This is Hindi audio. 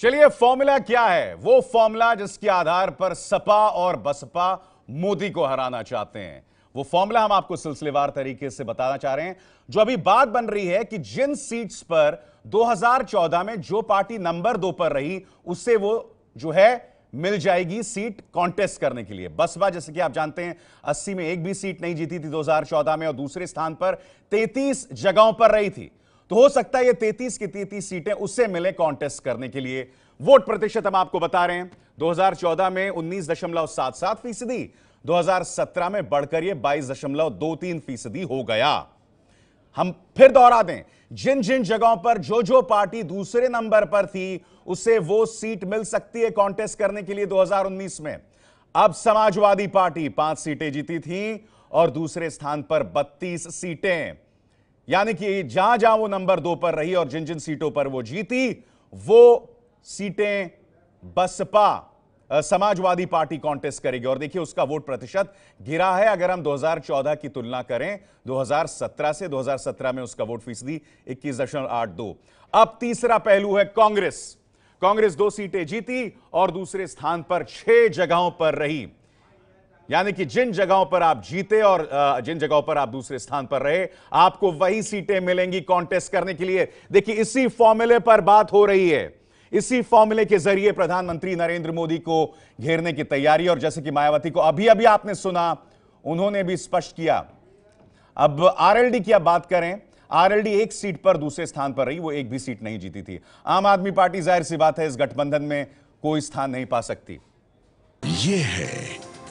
चलिए फॉर्मूला क्या है वो फॉर्मूला जिसके आधार पर सपा और बसपा मोदी को हराना चाहते हैं वो फॉर्मूला हम आपको सिलसिलेवार तरीके से बताना चाह रहे हैं जो अभी बात बन रही है कि जिन सीट्स पर 2014 में जो पार्टी नंबर दो पर रही उससे वो जो है मिल जाएगी सीट कॉन्टेस्ट करने के लिए बसपा जैसे कि आप जानते हैं 80 में एक भी सीट नहीं जीती थी 2014 में और दूसरे स्थान पर 33 जगहों पर रही थी तो हो सकता है ये तैतीस की तैतीस सीटें उससे मिले कॉन्टेस्ट करने के लिए वोट प्रतिशत हम आपको बता रहे हैं 2014 में उन्नीस दशमलव सात सात फीसदी 2017 में बढ़कर ये बाईस दशमलव दो तीन फीसदी हो गया हम फिर दोहरा दें जिन जिन जगहों पर जो जो पार्टी दूसरे नंबर पर थी उसे वो सीट मिल सकती है कॉन्टेस्ट करने के लिए 2019 में अब समाजवादी पार्टी पांच सीटें जीती थी और दूसरे स्थान पर बत्तीस सीटें यानी कि जहां जहां वो नंबर दो पर रही और जिन जिन सीटों पर वो जीती वो सीटें बसपा समाजवादी पार्टी कांटेस्ट करेगी और देखिए उसका वोट प्रतिशत गिरा है अगर हम 2014 की तुलना करें 2017 से 2017 में उसका वोट फीसदी इक्कीस दशमलव आठ दो अब तीसरा पहलू है कांग्रेस कांग्रेस दो सीटें जीती और दूसरे स्थान पर छह जगहों पर रही यानी कि जिन जगहों पर आप जीते और जिन जगहों पर आप दूसरे स्थान पर रहे आपको वही सीटें मिलेंगी कॉन्टेस्ट करने के लिए देखिए इसी फॉर्मूले पर बात हो रही है इसी फॉर्मूले के जरिए प्रधानमंत्री नरेंद्र मोदी को घेरने की तैयारी और जैसे कि मायावती को अभी अभी आपने सुना उन्होंने भी स्पष्ट किया अब आरएलडी की आप बात करें आरएलडी एक सीट पर दूसरे स्थान पर रही वो एक भी सीट नहीं जीती थी आम आदमी पार्टी जाहिर सी बात है इस गठबंधन में कोई स्थान नहीं पा सकती ये है